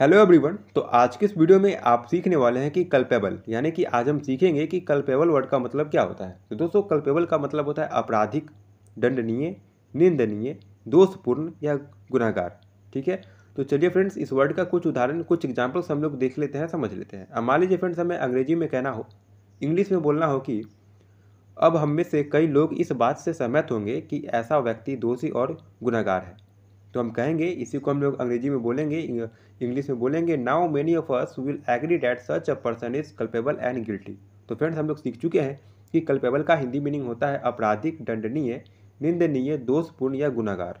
hello everyone तो आज के इस वीडियो में आप सीखने वाले हैं कि कल्पेबल यानी कि आज हम सीखेंगे कि कल्पेबल वर्ड का मतलब क्या होता है तो दोस्तों कल्पेबल का मतलब होता है आपराधिक दंडनीय निंदनीय दोषपूर्ण या गुनाहगार ठीक है तो चलिए फ्रेंड्स इस वर्ड का कुछ उदाहरण कुछ एग्जाम्पल्स हम लोग देख लेते हैं समझ लेते हैं अब मान लीजिए फ्रेंड्स हमें अंग्रेजी में कहना हो इंग्लिश में बोलना हो कि अब हम में से कई लोग इस बात से सहमत होंगे कि ऐसा व्यक्ति दोषी और गुनाहगार है तो हम कहेंगे इसी को हम लोग अंग्रेजी में बोलेंगे इंग्लिश में बोलेंगे now many of us will agree that such a person is culpable and guilty तो फ्रेंड्स हम लोग सीख चुके हैं कि कल्पेबल का हिंदी मीनिंग होता है आपराधिक दंडनीय निंदनीय दोषपूर्ण या गुनागार